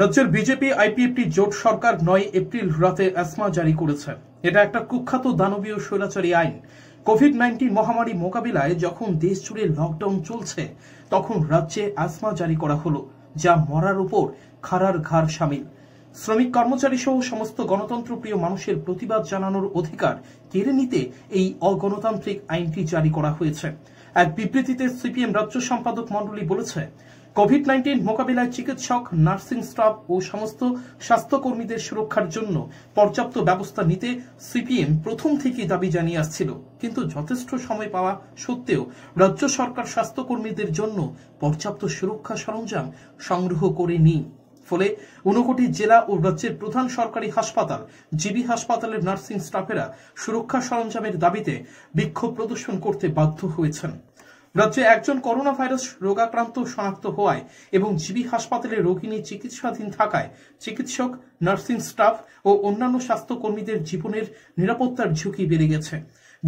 রাজ্যের BJP IPFT জোট সরকার নয় এপ্রিল রাতে অ্যাসমা জারি করেছে এটা একটা কুখ্যাত দানবীয় স্বৈরাচারী আইন কোভিড নাইন্টিন মহামারী মোকাবিলায় যখন দেশ জুড়ে লকডাউন চলছে তখন রাজ্যে অ্যাসমা জারি করা হলো যা মরার উপর খাড়ার ঘাড় সামিল শ্রমিক কর্মচারী সহ সমস্ত গণতন্ত্র প্রিয় মানুষের প্রতিবাদ জানানোর অধিকার কেড়ে নিতে এই অগণতান্ত্রিক আইনটি জারি করা হয়েছে এক বিবৃতিতে সিপিএম রাজ্য সম্পাদক মন্ডলী বলেছে কোভিড নাইন্টিন মোকাবিলায় চিকিৎসক নার্সিং স্টাফ ও সমস্ত স্বাস্থ্যকর্মীদের সুরক্ষার জন্য পর্যাপ্ত ব্যবস্থা নিতে সিপিএম প্রথম থেকেই দাবি জানিয়ে আসছিল কিন্তু যথেষ্ট সময় পাওয়া সত্ত্বেও রাজ্য সরকার স্বাস্থ্যকর্মীদের জন্য পর্যাপ্ত সুরক্ষা সরঞ্জাম সংগ্রহ করে নিই ফলে ঊনকোটি জেলা ও রাজ্যের প্রধান সরকারি হাসপাতাল জিবি হাসপাতালের নার্সিং স্টাফেরা সুরক্ষা সরঞ্জামের দাবিতে বিক্ষোভ প্রদর্শন করতে বাধ্য হয়েছেন রাজ্যে একজন করোনা ভাইরাস রোগাক্রান্ত শনাক্ত হওয়ায় এবং জিবি হাসপাতালে রোগী নিয়ে চিকিৎসাধীন থাকায় চিকিৎসক নার্সিং স্টাফ ও অন্যান্য স্বাস্থ্যকর্মীদের জীবনের নিরাপত্তার ঝুঁকি বেড়ে গেছে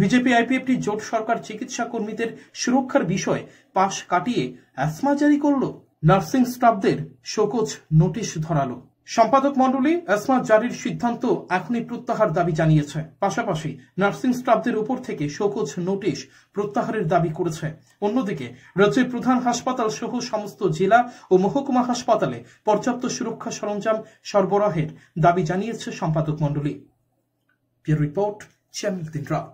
বিজেপি আইপিএফটি জোট সরকার চিকিৎসা কর্মীদের সুরক্ষার বিষয়ে পাশ কাটিয়ে অ্যাসমা জারি করলো নার্সিং স্টাফদের শোকজ নোটিশ ধরালো সম্পাদক মণ্ডলী এসমা জারির সিদ্ধান্ত এখনই প্রত্যাহার দাবি জানিয়েছে পাশাপাশি নার্সিং স্টাফদের উপর থেকে শোকজ নোটিশ প্রত্যাহারের দাবি করেছে অন্যদিকে রাজ্যের প্রধান হাসপাতাল সহ সমস্ত জেলা ও মহকুমা হাসপাতালে পর্যাপ্ত সুরক্ষা সরঞ্জাম সরবরাহের দাবি জানিয়েছে সম্পাদক মণ্ডলী রিপোর্ট চ্যানেল দিন রাত